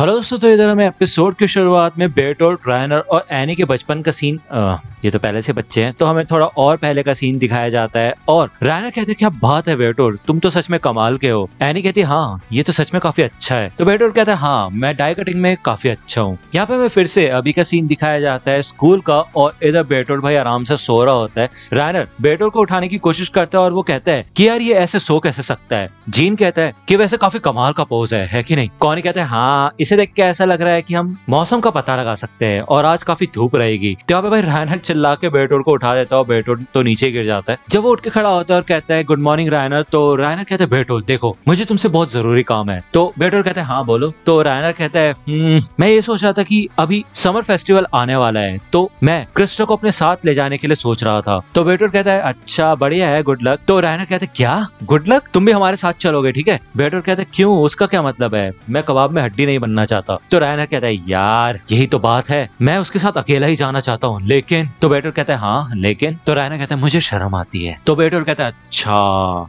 hello दोस्तों तो इधर हमें एपिसोड की शुरुआत में और रायनर और एनी के बचपन का सीन आ, ये तो पहले से बच्चे हैं तो हमें थोड़ा और पहले का सीन दिखाया जाता है और रायनर कहते हैं क्या बात है बेटोर तुम तो सच में कमाल के हो एनी कहती है हाँ ये तो सच में काफी अच्छा है तो बेटोर कहता है हाँ मैं डाई कटिंग में काफी अच्छा हूँ यहाँ पे हमें फिर से अभी का सीन दिखाया जाता है स्कूल का और इधर बेटोर भाई आराम से सो रहा होता है रायनर बेटोर को उठाने की कोशिश करता है और वो कहता है की यार ये ऐसे सो कैसे सकता है जीन कहता है की वैसे काफी कमाल का पोज है, है की नहीं कौन कहता है हाँ इसे देख के ऐसा लग रहा है कि हम मौसम का पता लगा सकते हैं और आज काफी धूप रहेगी तो यहाँ पे भाई रायनर चिल्ला के बेटोर को उठा देता है बेटोर तो नीचे गिर जाता है जब वो उठ के खड़ा होता है और कहता है गुड मॉर्निंग रायनर तो रायनर कहते हैं बेटोर देखो मुझे तुमसे बहुत जरूरी काम है तो बेटोर कहते हैं हाँ बोलो तो रायनर कहता है हम्म, मैं ये सोच रहा था की अभी समर फेस्टिवल आने वाला है तो मैं क्रिस्टो को अपने साथ ले जाने के लिए सोच रहा था तो बेटोर कहता है अच्छा बढ़िया है गुड लक तो रायनर कहते क्या गुड लक तुम भी हमारे साथ चलोगे ठीक है बेटोर कहते क्यों उसका क्या मतलब है मैं कबाब में हड्डी नहीं बनना करना चाहता तो रायना कहता है यार यही तो बात है मैं उसके साथ अकेला ही जाना चाहता हूँ लेकिन तो बेटर कहता है हाँ लेकिन तो रायना कहता है मुझे शर्म आती है तो बेटर कहता है अच्छा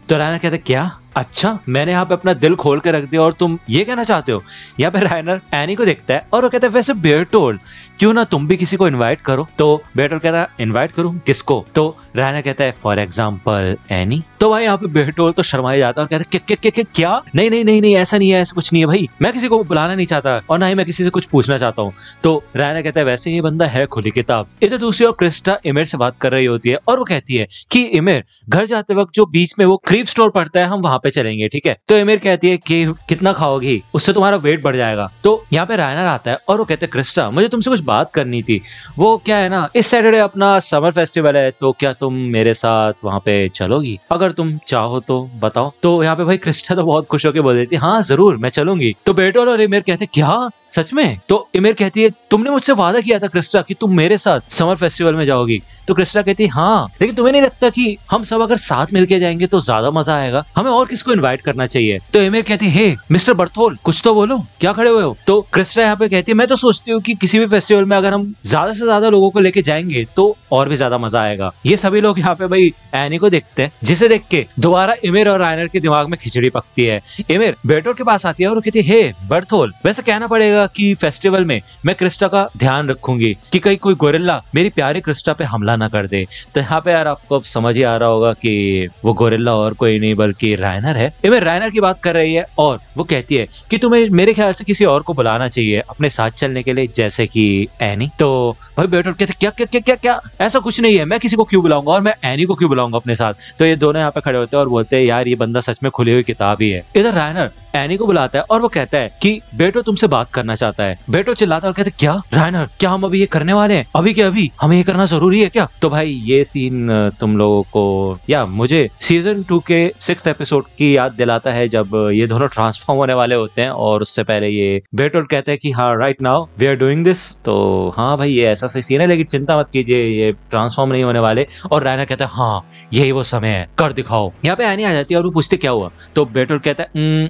तो रायना कहता है क्या अच्छा मैंने यहाँ पे अपना दिल खोल के रख दिया और तुम ये कहना चाहते हो यहाँ पे रायनर एनी को देखता है और वो कहता है वैसे बेटोल क्यों ना तुम भी किसी को इनवाइट करो तो बेटोल कहता है इनवाइट करूं किसको तो रायनर कहता है फॉर एग्जाम्पल एनी तो भाई यहाँ पे बेटोल तो शर्मा जाता है और कहता है क्या, क्या, क्या, क्या नहीं नहीं नहीं नहीं ऐसा नहीं है ऐसा कुछ नहीं है भाई मैं किसी को बुलाना नहीं चाहता और ना ही मैं किसी से कुछ पूछना चाहता हूँ तो रायना कहता है वैसे ये बंदा है खुली किताब इधर दूसरी ओर क्रिस्टा इमेर से बात कर रही होती है और वो कहती है की इमेर घर जाते वक्त जो बीच में वो क्रीप स्टोर पड़ता है हम वहाँ पे पे चलेंगे ठीक है तो एमिर कहती है कि कितना खाओगी उससे तुम्हारा वेट बढ़ जाएगा तो यहाँ पे रायनर आता है और वो कहते हैं क्रिस्टा मुझे तुमसे कुछ बात करनी थी वो क्या है ना इस सैटरडे अपना समर फेस्टिवल है तो क्या तुम मेरे साथ वहाँ पे चलोगी अगर तुम चाहो तो बताओ तो यहाँ पे भाई क्रिस्टा तो बहुत खुश होकर बोल देती है हाँ जरूर मैं चलूंगी तो बेटोल और इमेर कहते क्या सच में तो इमेर कहती है तुमने मुझसे वादा किया था क्रिस्टा कि तुम मेरे साथ समर फेस्टिवल में जाओगी तो क्रिस्टा कहती है हाँ लेकिन तुम्हें नहीं लगता कि हम सब अगर साथ मिलके जाएंगे तो ज्यादा मजा आएगा हमें और किसको इन्वाइट करना चाहिए तो एमे कहती है मिस्टर बर्थोल कुछ तो बोलो क्या खड़े हुए हो तो क्रिस्टा यहाँ पे कहती है मैं तो सोचती हूँ कि किसी भी फेस्टिवल में अगर हम ज्यादा से ज्यादा लोगों को लेके जाएंगे तो और भी ज्यादा मजा आएगा ये सभी लोग यहाँ पे भाई एनी को देखते हैं जिसे देख के दोबारा इमेर और रायनर के दिमाग में खिचड़ी पकती है इमेर बेटोर के पास आती है और कहती है बर्थोल वैसे कहना पड़ेगा की फेस्टिवल में मैं क्रिस्टा का ध्यान रखूंगी की कहीं कोई गोरिल्ला मेरी प्यारी क्रिस्टा पे हमला ना कर दे तो यहाँ पे यार आपको समझ ही आ रहा होगा की वो गोरिल्ला और कोई नहीं बल्कि रायनर रायनर है इवन रायनर की बात कर रही है और वो कहती है कि तुम्हें मेरे ख्याल से किसी और को बुलाना चाहिए अपने साथ चलने के लिए जैसे कि एनी तो भाई बेटर कहते क्या क्या क्या क्या क्या ऐसा कुछ नहीं है मैं किसी को क्यों बुलाऊंगा और मैं एनी को क्यों बुलाऊंगा अपने साथ तो ये दोनों यहाँ पे खड़े होते हैं और बोलते हैं यार ये बंदा सच में खुली हुई किताब ही है इधर रायनर एनी को बुलाता है और वो कहता है कि बेटो तुमसे बात करना चाहता है बेटो चिल्लाता है और कहता है क्या रायनर क्या हम अभी ये करने वाले हैं अभी के अभी हमें ये करना जरूरी है क्या तो भाई ये सीन तुम लोगों को या मुझे सीजन टू के सिक्स एपिसोड की याद दिलाता है जब ये दोनों ट्रांसफॉर्म होने वाले होते हैं और उससे पहले ये बेटो कहते हैं कि हाँ right now we are doing this तो हाँ भाई ये ऐसा सही सीन है लेकिन चिंता मत कीजिए ये ट्रांसफॉर्म नहीं होने वाले और रायनर कहता है हाँ यही वो समय है कर दिखाओ यहाँ पे एनी आ जाती है और वो पूछते क्या हुआ तो बेटो कहता है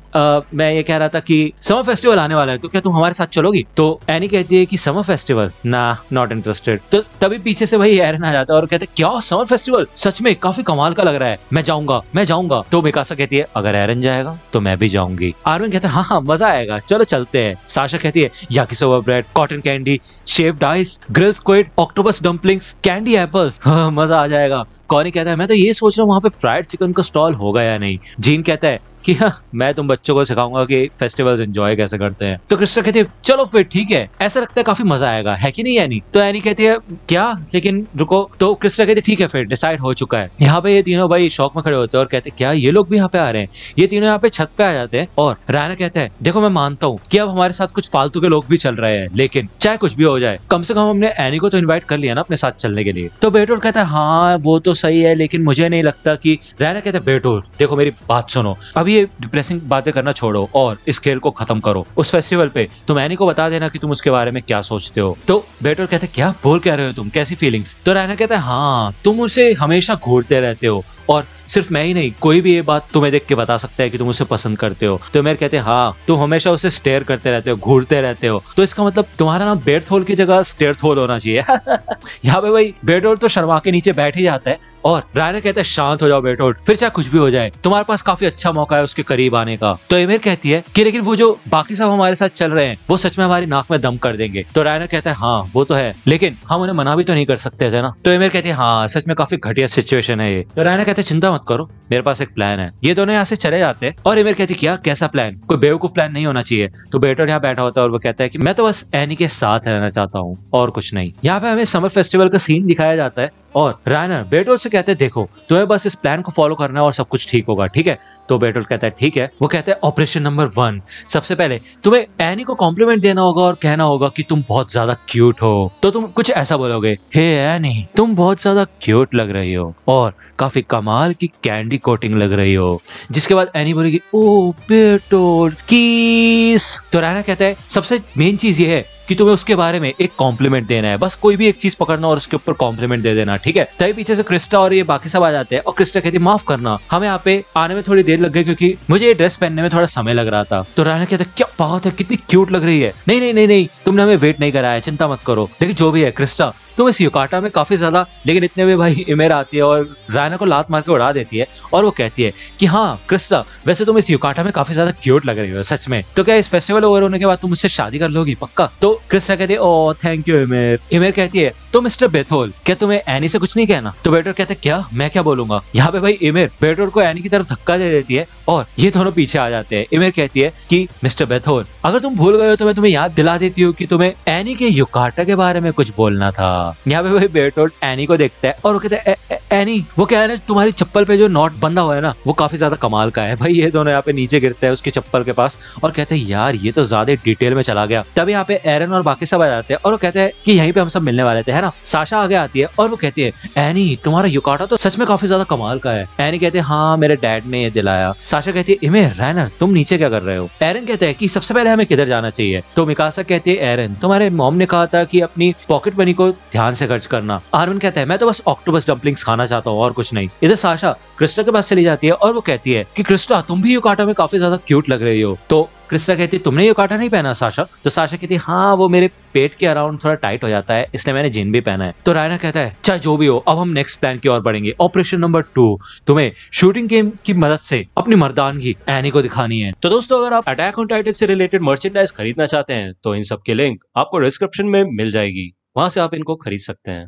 मैं ये कह रहा था कि समर फेस्टिवल आने वाला है तो क्या तुम हमारे साथ चलोगी तो एनी कहती है कि समर फेस्टिवल ना नॉट इंटरेस्टेड तो तभी पीछे से वही एरन आ जाता है और कहते हैं क्या समर फेस्टिवल सच में काफी कमाल का लग रहा है मैं जाऊंगा मैं जाऊंगा तो मिकासा कहती है अगर एरन जाएगा तो मैं भी जाऊंगी आरविन कहते हैं हाँ हाँ मजा आएगा चलो चलते हैं साशा कहती है soba bread cotton candy shaved ice grilled squid octopus dumplings candy apples मजा आ जाएगा कॉनी कहता है मैं तो ये सोच रहा हूँ वहाँ पे फ्राइड चिकन का स्टॉल होगा या नहीं जीन कहता है कि हाँ मैं तुम बच्चों को सिखाऊंगा कि फेस्टिवल्स एंजॉय कैसे करते हैं तो क्रिस्टर कहती है चलो फिर ठीक है ऐसा लगता है काफी मजा आएगा है कि नहीं एनी तो एनी कहती है क्या लेकिन रुको तो क्रिस्टर कहती है ठीक है फिर डिसाइड हो चुका है यहाँ पे ये तीनों भाई शौक में खड़े होते हैं और कहते हैं क्या ये लोग भी यहाँ पे आ रहे हैं ये तीनों यहाँ पे छत पे आ जाते हैं और रायना कहते हैं देखो मैं मानता हूँ कि अब हमारे साथ कुछ फालतू के लोग भी चल रहे हैं लेकिन चाहे कुछ भी हो जाए कम से कम हमने एनी को तो इन्वाइट कर लिया ना अपने साथ चलने के लिए तो बेटोर कहता है हाँ वो तो सही है लेकिन मुझे नहीं लगता की रायना कहते हैं बेटोर देखो मेरी बात सुनो अभी ये डिप्रेसिंग बातें करना छोड़ो और इस खेल को खत्म करो उस फेस्टिवल पे तुम एनी को बता देना कि तुम उसके बारे में क्या सोचते हो तो बेटर कहते क्या बोल कह रहे हो तुम कैसी फीलिंग्स तो रैना कहता है हाँ तुम उसे हमेशा घूरते रहते हो और सिर्फ मैं ही नहीं कोई भी ये बात तुम्हें देख के बता सकता है कि तुम उसे पसंद करते हो तो मेरे कहते हैं हाँ तुम हमेशा उसे स्टेयर करते रहते हो घूरते रहते हो तो इसका मतलब तुम्हारा नाम बेट होल की जगह स्टेयर थोल होना चाहिए यहाँ पे भाई बेट होल तो शर्मा के नीचे बैठ ही जाता है और रायना कहता है शांत हो जाओ बेटो फिर चाहे कुछ भी हो जाए तुम्हारे पास काफी अच्छा मौका है उसके करीब आने का तो एमिर कहती है कि लेकिन वो जो बाकी सब हमारे साथ चल रहे हैं वो सच में हमारी नाक में दम कर देंगे तो रायना कहता है हाँ वो तो है लेकिन हम उन्हें मना भी तो नहीं कर सकते थे ना तो एमिर कहती है हाँ सच में काफी घटिया सिचुएशन है ये तो रायना कहते चिंता मत करो मेरे पास एक प्लान है ये दोनों यहाँ से चले जाते हैं और एमिर कहती क्या कैसा प्लान कोई बेवकूफ प्लान नहीं होना चाहिए तो बेटर यहाँ बैठा होता है और वो कहता है कि मैं तो बस एनी के साथ रहना चाहता हूँ और कुछ नहीं यहाँ पे हमें समर फेस्टिवल का सीन दिखाया जाता है और रायनर बेटोल से कहते हैं देखो तुम्हें बस इस प्लान को फॉलो करना है और सब कुछ ठीक होगा ठीक है तो बेटोल कहता है ठीक है वो कहता है ऑपरेशन नंबर वन सबसे पहले तुम्हें एनी को कॉम्प्लीमेंट देना होगा और कहना होगा कि तुम बहुत ज्यादा क्यूट हो तो तुम कुछ ऐसा बोलोगे हे एनी तुम बहुत ज्यादा क्यूट लग रही हो और काफी कमाल की कैंडी कोटिंग लग रही हो जिसके बाद एनी बोलेगी ओ बेटोल कीस तो रायना कहता है सबसे मेन चीज ये है कि तुम्हें उसके बारे में एक कॉम्प्लीमेंट देना है बस कोई भी एक चीज पकड़ना और उसके ऊपर कॉम्प्लीमेंट दे देना ठीक है तभी पीछे से क्रिस्टा और ये बाकी सब आ जाते हैं और क्रिस्टा कहती है माफ करना हमें यहाँ पे आने में थोड़ी देर लग गई क्योंकि मुझे ये ड्रेस पहनने में थोड़ा समय लग रहा था तो राणा कहता क्या बात है कितनी क्यूट लग रही है नहीं नहीं नहीं नहीं तुमने हमें वेट नहीं कराया चिंता मत करो लेकिन जो भी है क्रिस्टा तो वैसे युकाटा में काफी ज्यादा लेकिन इतने में भाई इमेरा आती है और रायना को लात मार के उड़ा देती है और वो कहती है कि हाँ क्रिस्टा वैसे तो तुम इस युकाटा में काफी ज्यादा क्यूट लग रही हो सच में तो क्या इस फेस्टिवल ओवर होने के बाद तुम मुझसे शादी कर लोगी पक्का तो क्रिस्टा कहती है ओ थैंक यू इमेर इमेर कहती है तो मिस्टर बेथोल क्या तुम्हें एनी से कुछ नहीं कहना तो बेटर कहते क्या मैं क्या बोलूंगा यहाँ पे भाई इमेर बेटर को एनी की तरफ धक्का दे देती है और ये दोनों पीछे आ जाते हैं इमेर कहती है कि मिस्टर बेथोर अगर तुम भूल गए हो तो मैं तुम्हें याद दिला देती हूँ कि तुम्हें एनी के युकाटा के बारे में कुछ बोलना था यहाँ पे भाई बेथोर एनी को देखता है और वो कहते हैं एनी वो कह रहे तुम्हारी चप्पल पे जो नॉट बंधा हुआ है ना वो काफी ज्यादा कमाल का है भाई ये दोनों यहाँ पे नीचे गिरते हैं उसकी चप्पल के पास और कहते हैं यार ये तो ज्यादा डिटेल में चला गया तब यहाँ पे एरन और बाकी सब आ जाते हैं और वो कहते हैं कि यहीं पे हम सब मिलने वाले थे है ना साशा आगे आती है और वो कहती है एनी तुम्हारा युकाटा तो सच में काफी ज्यादा कमाल का है एनी कहते हैं हाँ मेरे डैड ने ये दिलाया साशा कहती है इमे रैनर तुम नीचे क्या कर रहे हो एरन कहता है कि सबसे पहले हमें किधर जाना चाहिए तो मिकासा कहती है एरन तुम्हारे मॉम ने कहा था कि अपनी पॉकेट मनी को ध्यान से खर्च करना आर्मन कहता है मैं तो बस ऑक्टोबस डम्पलिंग खाना चाहता हूँ और कुछ नहीं इधर साशा क्रिस्टा के पास चली जाती है और वो कहती है की क्रिस्टा तुम भी युकाटा में काफी ज्यादा क्यूट लग रही हो तो क्रिस्टा कहती तुमने ये काटा नहीं पहना साशा तो साशा कहती हाँ वो मेरे पेट के अराउंड थोड़ा टाइट हो जाता है इसलिए मैंने जीन भी पहना है तो रायना कहता है चाहे जो भी हो अब हम नेक्स्ट प्लान की ओर बढ़ेंगे ऑपरेशन नंबर टू तुम्हें शूटिंग गेम की मदद से अपनी मर्दानगी एनी को दिखानी है तो दोस्तों अगर आप अटैक ऑन टाइटल से रिलेटेड मर्चेंडाइज खरीदना चाहते हैं तो इन सबके लिंक आपको डिस्क्रिप्शन में मिल जाएगी वहां से आप इनको खरीद सकते हैं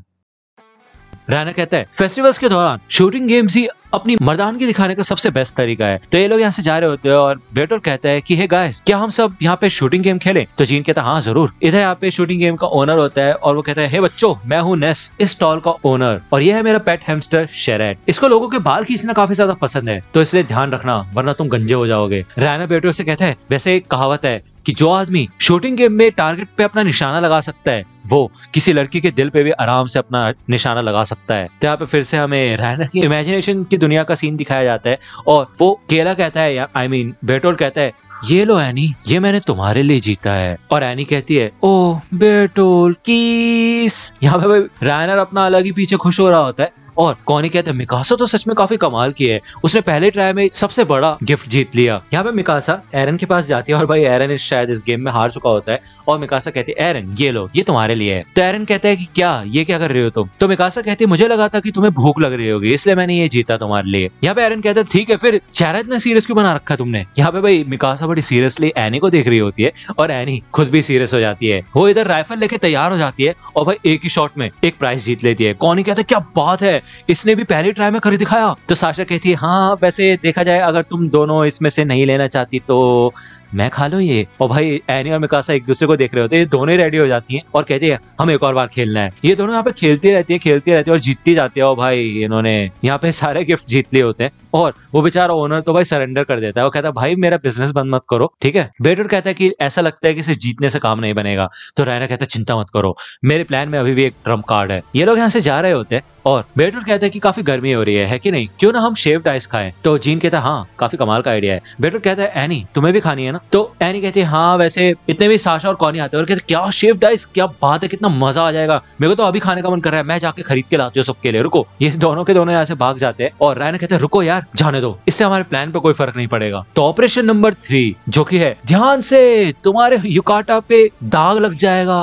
रैना कहता है फेस्टिवल्स के दौरान शूटिंग गेम्स ही अपनी मर्दानगी दिखाने का सबसे बेस्ट तरीका है तो ये लोग यहाँ से जा रहे होते हैं और बेटोर कहता है कि हे गाइस क्या हम सब यहाँ पे शूटिंग गेम खेलें तो जीन कहता है हाँ जरूर इधर यहाँ पे शूटिंग गेम का ओनर होता है और वो कहता है हे बच्चों मैं हूँ नेस इस स्टॉल का ओनर और यह है मेरा पेट हेमस्टर शेरेट इसको लोगो के बाल खींचना काफी ज्यादा पसंद है तो इसलिए ध्यान रखना वरना तुम गंजे हो जाओगे रैना बेटोर से कहते हैं वैसे एक कहावत है कि जो आदमी शूटिंग गेम में टारगेट पे अपना निशाना लगा सकता है वो किसी लड़की के दिल पे भी आराम से अपना निशाना लगा सकता है तो यहाँ पे फिर से हमें रहना की इमेजिनेशन की दुनिया का सीन दिखाया जाता है और वो केला कहता है आई मीन बेटोल कहता है ये लो एनी ये मैंने तुम्हारे लिए जीता है और एनी कहती है ओ बेटोल कीस यहाँ पे रायनर अपना अलग ही पीछे खुश हो रहा होता है और कौनी कहते हैं मिकासा तो सच में काफी कमाल की है उसने पहले ट्राई में सबसे बड़ा गिफ्ट जीत लिया यहाँ पे मिकासा एरन के पास जाती है और भाई एरन इस शायद इस गेम में हार चुका होता है और मिकासा कहती है एरन ये लो ये तुम्हारे लिए है तो एरन कहता है कि क्या ये क्या कर रहे हो तुम तो मिकासा कहती है मुझे लगा था कि तुम्हें भूख लग रही होगी इसलिए मैंने ये जीता तुम्हारे लिए यहाँ पे एरन कहता है ठीक है फिर चेहरा इतना सीरियस क्यों बना रखा तुमने यहाँ पे भाई मिकासा बड़ी सीरियसली एनी को देख रही होती है और एनी खुद भी सीरियस हो जाती है वो इधर राइफल लेके तैयार हो जाती है और भाई एक ही शॉट में एक प्राइस जीत लेती है कौनी कहता है क्या बात है इसने भी पहले ट्राई में कर दिखाया तो साशा कहती है हाँ वैसे देखा जाए अगर तुम दोनों इसमें से नहीं लेना चाहती तो मैं खा लो ये और भाई एनी और मिकासा एक दूसरे को देख रहे होते हैं दोनों रेडी हो जाती है और कहते हैं हम एक और बार खेलना है ये दोनों यहाँ पे खेलते रहती है खेलते रहती है और जीतती जाते हैं और भाई इन्होंने यहाँ पे सारे गिफ्ट जीत लिए होते हैं और वो बेचारा ओनर तो भाई सरेंडर कर देता है वो कहता है भाई मेरा बिजनेस बंद मत करो ठीक है बेटर कहता है कि ऐसा लगता है कि इसे जीतने से काम नहीं बनेगा तो रायना कहता है चिंता मत करो मेरे प्लान में अभी भी एक ट्रम्प कार्ड है ये लोग यहाँ से जा रहे होते हैं और बेटर कहता है कि काफी गर्मी हो रही है, है कि नहीं क्यों ना हम शेव्ड आइस खाएं तो जीन कहता है हाँ काफी कमाल का आइडिया है बेटर कहता है एनी तुम्हें भी खानी है ना तो एनी कहती है हाँ वैसे इतने भी साशा और कौनी आते हैं और कहते क्या शेफ डाइस क्या बात है कितना मजा आ जाएगा मेरे को तो अभी खाने का मन कर रहा है मैं जाके खरीद के लाती हूँ सबके लिए रुको ये दोनों के दोनों यहाँ से भाग जाते हैं और रायना कहते हैं रुको यार जाने दो इससे हमारे प्लान पर कोई फर्क नहीं पड़ेगा तो ऑपरेशन नंबर थ्री जो की है ध्यान से तुम्हारे युकाटा पे दाग लग जाएगा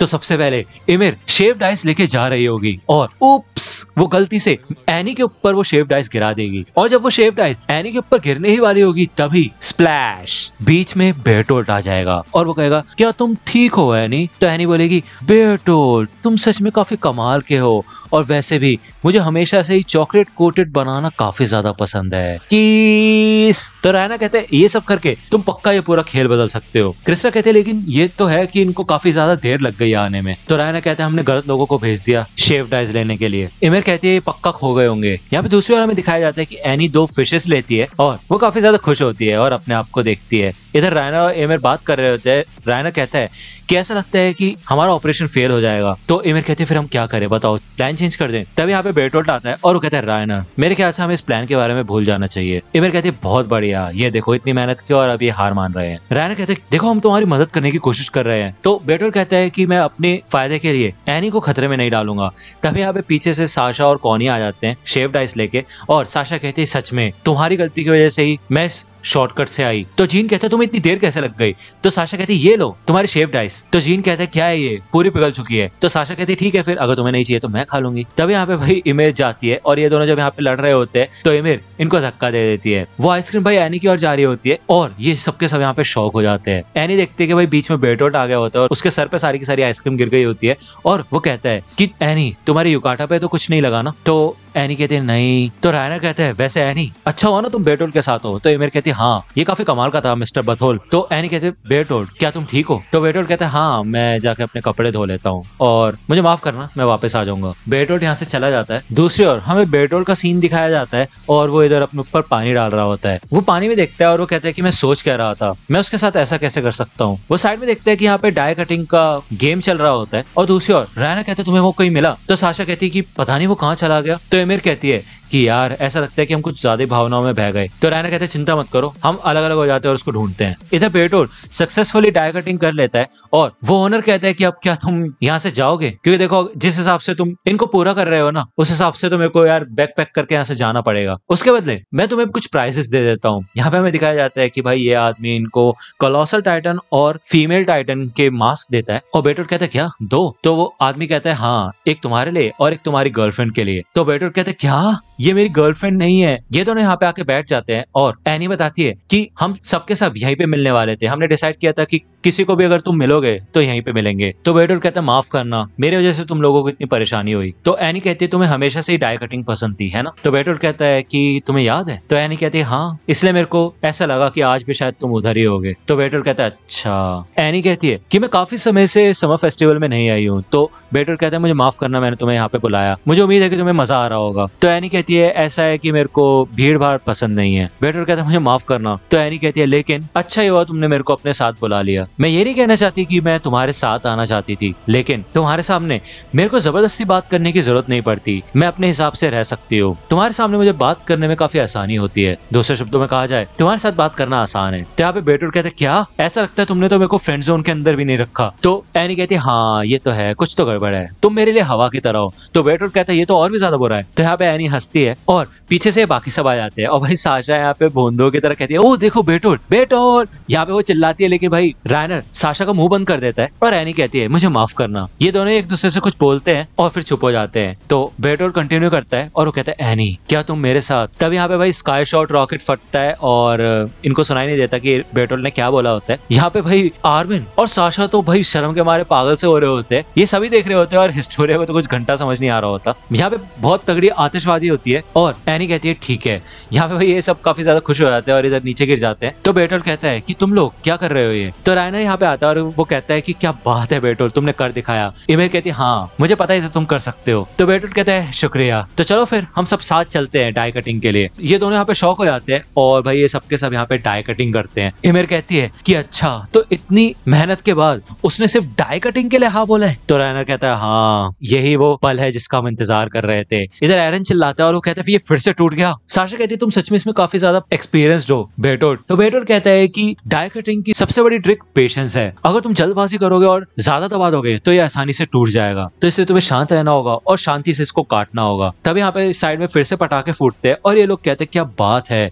तो सबसे पहले इमिर शेव डाइस लेके जा रही होगी और उप्स वो गलती से एनी के ऊपर वो शेव डाइस गिरा देगी और जब वो शेव डाइस एनी के ऊपर गिरने ही वाली होगी तभी स्प्लैश बीच में बेटोल्ट आ जाएगा और वो कहेगा क्या तुम ठीक हो एनी तो एनी बोलेगी बेटोल्ट तुम सच में काफी कमाल के हो और वैसे भी मुझे हमेशा से ही चॉकलेट कोटेड बनाना काफी ज्यादा पसंद है कि तो रायना कहते हैं ये सब करके तुम पक्का ये पूरा खेल बदल सकते हो कृष्णा कहते लेकिन ये तो है कि इनको काफी ज्यादा देर लग गई आने में तो रायना कहते हैं हमने गलत लोगों को भेज दिया शेव डाइज लेने के लिए इमेर कहते है ये पक्का खो गए होंगे यहाँ पे दूसरी ओर हमें दिखाया जाता है की एनी दो फिशेस लेती है और वो काफी ज्यादा खुश होती है और अपने आप को देखती है इधर रायना और एमिर बात कर रहे होते हैं रायना कहता है कि ऐसा लगता है कि हमारा ऑपरेशन फेल हो जाएगा तो एमिर कहते हैं फिर हम क्या करें बताओ प्लान चेंज कर दें तब यहाँ पे बेटोल्ट आता है और वो कहता है रायना मेरे ख्याल से हमें इस प्लान के बारे में भूल जाना चाहिए इमर कहती है बहुत बढ़िया ये देखो इतनी मेहनत की और अब ये हार मान रहे हैं रायना कहते हैं देखो हम तुम्हारी मदद करने की कोशिश कर रहे हैं तो बेटोल्ट कहता है की मैं अपने फायदे के लिए एनी को खतरे में नहीं डालूंगा तभी यहाँ पे पीछे से साशा और कौनिया आ जाते हैं शेव डाइस लेके और साशा कहती है सच में तुम्हारी गलती की वजह से ही मैं इस शॉर्टकट से आई तो जीन कहता है तुम इतनी देर कैसे लग गई तो साशा कहती है ये लो तुम्हारी शेव डाइस तो जीन कहता है क्या है ये पूरी पिघल चुकी है तो साशा कहती है ठीक है फिर अगर तुम्हें नहीं चाहिए तो मैं खा लूंगी तब यहाँ पे भाई इमेज जाती है और ये दोनों जब यहाँ पे लड़ रहे होते हैं तो इमेर इनको धक्का दे देती है वो आइसक्रीम भाई एनी की ओर जा रही होती है और ये सबके सब यहाँ पे शौक हो जाते हैं एनी देखते है कि भाई बीच में बेटोट आ गया होता है और उसके सर पे सारी की सारी आइसक्रीम गिर गई होती है और वो कहता है कि एनी तुम्हारी युकाटा पे तो कुछ नहीं लगाना तो एनी कहती है नहीं तो रायना कहते हैं वैसे एनी अच्छा हुआ ना तुम बेटोल के साथ हो तो एमिर कहती है हाँ ये काफी कमाल का था मिस्टर बथोल तो एनी कहते बेटोल क्या तुम ठीक हो तो बेटोल कहते हैं हाँ मैं जाके अपने कपड़े धो लेता हूँ और मुझे माफ करना मैं वापस आ जाऊंगा बेटोल यहाँ से चला जाता है दूसरी ओर हमें बेटोल का सीन दिखाया जाता है और वो इधर अपने ऊपर पानी डाल रहा होता है वो पानी में देखता है और वो कहता है की मैं सोच कह रहा था मैं उसके साथ ऐसा कैसे कर सकता हूँ वो साइड में देखते है की यहाँ पे डाई कटिंग का गेम चल रहा होता है और दूसरी ओर रायना कहते तुम्हें वो कहीं मिला तो साशा कहती है की पता नहीं वो कहाँ चला गया तो समीर कहती है कि यार ऐसा लगता है कि हम कुछ ज्यादा भावनाओं में बह गए तो रैना कहते हैं चिंता मत करो हम अलग अलग हो जाते हैं और उसको ढूंढते हैं इधर पेट्रोल सक्सेसफुली डाई कटिंग कर लेता है और वो ओनर कहता है कि अब क्या तुम यहाँ से जाओगे क्योंकि देखो जिस हिसाब से तुम इनको पूरा कर रहे हो ना उस हिसाब से तो मेरे को यार बैक पैक करके यहाँ से जाना पड़ेगा उसके बदले मैं तुम्हें कुछ प्राइजेस दे देता हूँ यहाँ पे हमें दिखाया जाता है कि भाई ये आदमी इनको कलोसल टाइटन और फीमेल टाइटन के मास्क देता है और बेटोर कहता है क्या दो तो वो आदमी कहता है हाँ एक तुम्हारे लिए और एक तुम्हारी गर्लफ्रेंड के लिए तो बेटो कहते क्या ये मेरी गर्लफ्रेंड नहीं है ये दोनों यहाँ पे आके बैठ जाते हैं और एनी बताती है कि हम सबके सब यहीं पे मिलने वाले थे हमने डिसाइड किया था कि किसी को भी अगर तुम मिलोगे तो यहीं पे मिलेंगे तो वेटर कहता है माफ करना मेरे वजह से तुम लोगों को इतनी परेशानी हुई तो एनी कहती है तुम्हें हमेशा से ही डाई कटिंग पसंद थी है ना तो वेटर कहता है कि तुम्हें याद है तो एनी कहती है हाँ इसलिए मेरे को ऐसा लगा कि आज भी शायद तुम उधर ही हो तो वेटर कहता है अच्छा एनी कहती है कि मैं काफी समय से समर फेस्टिवल में नहीं आई हूँ तो वेटर कहता है मुझे माफ करना मैंने तुम्हें यहाँ पे बुलाया मुझे उम्मीद है कि तुम्हें मजा आ रहा होगा तो एनी कहती कहती है ऐसा है कि मेरे को भीड़ भाड़ पसंद नहीं है बेटर कहता है मुझे माफ करना तो एनी कहती है लेकिन अच्छा ही हुआ तुमने मेरे को अपने साथ बुला लिया मैं ये नहीं कहना चाहती कि मैं तुम्हारे साथ आना चाहती थी लेकिन तुम्हारे सामने मेरे को जबरदस्ती बात करने की जरूरत नहीं पड़ती मैं अपने हिसाब से रह सकती हूँ तुम्हारे सामने मुझे बात करने में काफी आसानी होती है दूसरे शब्दों में कहा जाए तुम्हारे साथ बात करना आसान है तो यहाँ पे बेटर कहते क्या ऐसा लगता है तुमने तो मेरे को फ्रेंड जोन के अंदर भी नहीं रखा तो एनी कहती हाँ ये तो है कुछ तो गड़बड़ है तुम मेरे लिए हवा की तरह हो तो बेटर कहता है ये तो और भी ज्यादा बुरा है तो यहाँ पे एनी हंसती करती है और पीछे से बाकी सब आ जाते हैं और भाई साशा यहाँ पे भोंदो की तरह कहती है ओ देखो बेटोल बेटोल यहाँ पे वो चिल्लाती है लेकिन भाई रायनर साशा का मुंह बंद कर देता है और रैनी कहती है मुझे माफ करना ये दोनों एक दूसरे से कुछ बोलते हैं और फिर छुप हो जाते हैं तो बेटोल कंटिन्यू करता है और वो कहता है एनी क्या तुम मेरे साथ तब यहाँ पे भाई स्काई शॉट रॉकेट फटता है और इनको सुनाई नहीं देता कि बेटोल ने क्या बोला होता है यहाँ पे भाई आर्मिन और साशा तो भाई शर्म के मारे पागल से हो रहे होते हैं ये सभी देख रहे होते हैं और हिस्टोरिया में तो कुछ घंटा समझ नहीं आ रहा होता यहाँ पे बहुत तगड़ी आतिशबाजी होती होती है और एनी कहती है ठीक है यहाँ पे भाई ये सब काफी ज्यादा खुश हो जाते हैं और इधर नीचे गिर जाते हैं तो बेटोल कहता है कि तुम लोग क्या कर रहे हो ये तो रायना यहाँ पे आता है और वो कहता है कि क्या बात है बेटोल तुमने कर दिखाया इमेर कहती है हाँ मुझे पता ही था तुम कर सकते हो तो बेटोल कहता है शुक्रिया तो चलो फिर हम सब साथ चलते हैं डाई कटिंग के लिए ये दोनों यहाँ पे शौक हो जाते हैं और भाई ये सबके सब यहाँ पे डाई कटिंग करते हैं इमेर कहती है कि अच्छा तो इतनी मेहनत के बाद उसने सिर्फ डाई कटिंग के लिए हाँ बोला है तो रायना कहता है हाँ यही वो पल है जिसका हम इंतजार कर रहे थे इधर एरन चिल्लाता है और वो कहता है ये फिर से टूट गया साशा कहती है तुम सच में इसमें काफी ज्यादा एक्सपीरियंस्ड हो बेटोड तो बेटोड कहता है कि डाई कटिंग की सबसे बड़ी ट्रिक पेशेंस है अगर तुम जल्दबाजी करोगे और ज्यादा दबा दोगे तो ये आसानी से टूट जाएगा तो इसलिए तुम्हें शांत रहना होगा और शांति से इसको काटना होगा तब यहाँ पे साइड में फिर से पटाखे फूटते हैं और ये लोग कहते हैं क्या बात है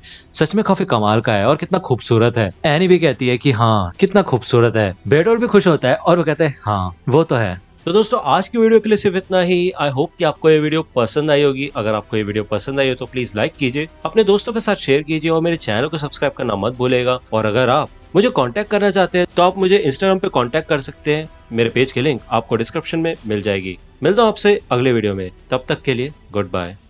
सच में काफी कमाल का है और कितना खूबसूरत है एनी भी कहती है कि हाँ कितना खूबसूरत है बेटोर भी खुश होता है और वो कहते हैं हाँ वो तो है तो दोस्तों आज की वीडियो के लिए सिर्फ इतना ही आई होप कि आपको ये वीडियो पसंद आई होगी अगर आपको ये वीडियो पसंद आई हो तो प्लीज लाइक कीजिए अपने दोस्तों के साथ शेयर कीजिए और मेरे चैनल को सब्सक्राइब करना मत भूलेगा और अगर आप मुझे कांटेक्ट करना चाहते हैं तो आप मुझे इंस्टाग्राम पे कॉन्टेक्ट कर सकते हैं मेरे पेज की लिंक आपको डिस्क्रिप्शन में मिल जाएगी मिलता हूँ आपसे अगले वीडियो में तब तक के लिए गुड बाय